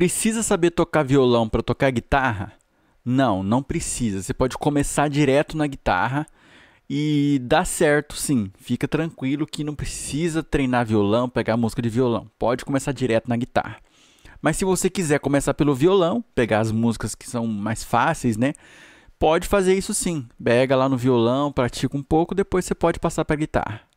Precisa saber tocar violão para tocar guitarra? Não, não precisa. Você pode começar direto na guitarra e dá certo, sim. Fica tranquilo que não precisa treinar violão, pegar música de violão. Pode começar direto na guitarra. Mas se você quiser começar pelo violão, pegar as músicas que são mais fáceis, né? Pode fazer isso sim. Pega lá no violão, pratica um pouco, depois você pode passar para guitarra.